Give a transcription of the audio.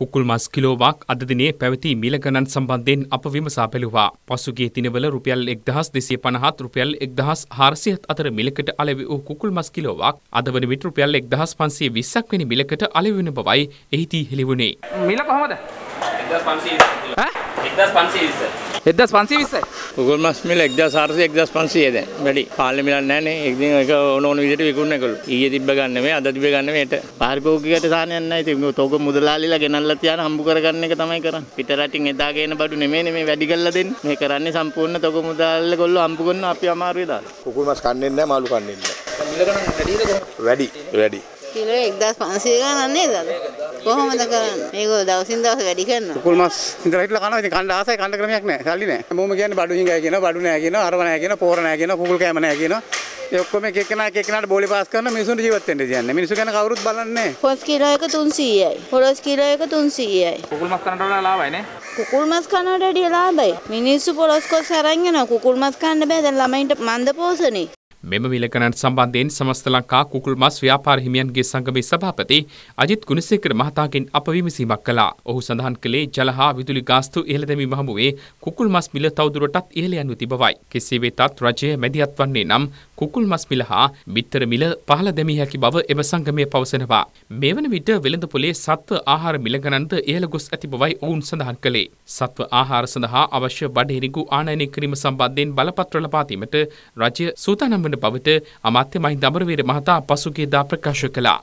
කුකුල් මස් කිලෝවක් අද දිනේ පැවති මිල ගණන් සම්බන්ධයෙන් අප විමසා බැලුවා. පසුගිය දිනවල රුපියල් 1250 රුපියල් 1400 අතර මිලකට අලෙවි වූ කුකුල් මස් කිලෝවක් අද වන විට රුපියල් 1520ක් වැනි මිලකට අලෙවි වෙන බවයි එහිදී හෙළි වුණේ. මිල කොහොමද? එක්දස් පන්සේ විස්සයි පුගල් මස් මිල එක්දා සාර්සය එක්දස් පන්සේ දැ වැඩි පාල මිලන්න නෑන එක් එක ඕනෝන විට විකුණ කළ ඒ තිබ ගන්න මේ අද තිබ ගන්න ට පාරිපෝගකට සානයන්න තිම තෝක මුදලාලිලා ගෙනල්ල තියන හම්බු කරගන්න එක තමයි කර පිටරටින් එදාගෙන බඩු නෙමේ මේ වැඩිගල්ලද මේ කරන්නේ සම්පූර්ණ තොක මුදල්ල කොල්ල අම්පුගන්න අපි අමාරුවේදා කුකුල් මස් කන්නෙන්න මලු කන්නෙන්න වැඩි වැඩි කිලෝ 1500 ගානක් නේද අද? කොහොමද කරන්නේ? මේකෝ දවසින් දවස වැඩි කරනවා. කුකුල් මස් ඉඳලා හිටලා කනවා. ඉතින් කන්න ආසයි කන්න ක්‍රමයක් නැහැ. සල්ලි නැහැ. මොම කියන්නේ බඩු හිඟයි කියනවා, බඩු නැහැ කියනවා, අරව නැහැ කියනවා, පෝර නැහැ කියනවා, කුකුල් කෑම නැහැ කියනවා. ඒ ඔක්කොම එක එකනා එක එකනාට බෝලේ පාස් කරන මිනිසුන්ට ජීවත් වෙන්න කියන්නේ. මිනිස්සු ගැන කවුරුත් බලන්නේ නැහැ. පොස් කිලෝ එක 300යි. පොලොස් කිලෝ එක 300යි. කුකුල් මස් කනට වඩා ලාභයි නේ? කුකුල් මස් කනට වැඩිය ලාභයි. මිනිස්සු පොලොස් කොස් අරන් යනවා. කුකුල් මස් කන්න බෑ. දැන් ළමයින්ට මන්ද පෝෂණේ. මෙම විලකනට සම්බන්ධයෙන් සමස්ත ලංකා කුකුල් මස් ව්‍යාපාර හිමියන්ගේ සංගමේ සභාපති අජිත් ගුණසේකර මහතාගෙන් අප විමසීමක් කළා. ඔහු සඳහන් කළේ ජල හා විදුලි ගාස්තු ඉහළ දැමීම හමුවේ කුකුල් මස් මිල තවදුරටත් ඉහළ යනු තිබවයි. කෙසේ වෙතත් රජය මැදිහත් වන්නේ නම් කුකුල් මස් මිල හා බිත්තර මිල පහළ දැමිය හැකි බව එම සංගමය පවසනවා. මෙවන විට වෙළඳපොලේ සත්ව ආහාර මිල ගණන්ද ඉහළ ගොස් ඇති බවයි ඔවුන් සඳහන් කළේ. සත්ව ආහාර සඳහා අවශ්‍ය බඩහිරිඟු ආනයනය කිරීම සම්බන්ධයෙන් බලපත්‍ර ලබා දීමට රජය සූදානම් වන පවත අමාත්‍ය මහින්ද අමරවීර මහතා පසුගියදා ප්‍රකාශ කළා.